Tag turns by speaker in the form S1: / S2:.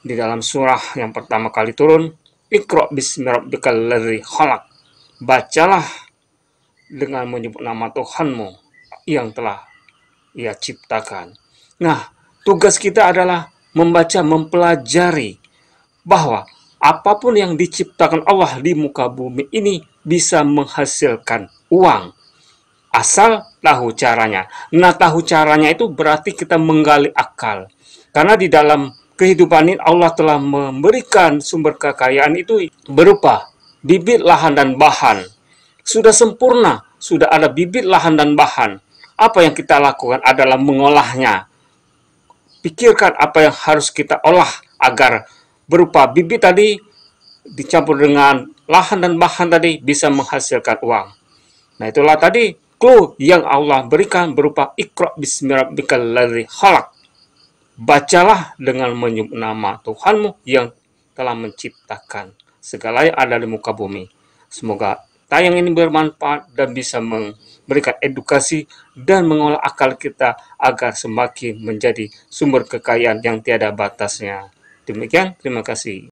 S1: di dalam surah yang pertama kali turun, Iqra bismillahirrahmanirrahim rabbikal khalaq. Bacalah dengan menyebut nama Tuhanmu yang telah ia ciptakan. Nah, tugas kita adalah membaca, mempelajari bahwa apapun yang diciptakan Allah di muka bumi ini bisa menghasilkan uang. Asal tahu caranya. Nah, tahu caranya itu berarti kita menggali akal. Karena di dalam kehidupan ini Allah telah memberikan sumber kekayaan itu berupa bibit lahan dan bahan. Sudah sempurna, sudah ada bibit lahan dan bahan. Apa yang kita lakukan adalah mengolahnya. Pikirkan apa yang harus kita olah agar berupa bibit tadi dicampur dengan lahan dan bahan tadi bisa menghasilkan uang. Nah itulah tadi clue yang Allah berikan berupa ikhra bismillahirrahmanirrahim bacalah dengan menyebut nama Tuhanmu yang telah menciptakan segala yang ada di muka bumi. Semoga tayang ini bermanfaat dan bisa memberikan edukasi dan mengolah akal kita agar semakin menjadi sumber kekayaan yang tiada batasnya. Demikian, terima kasih.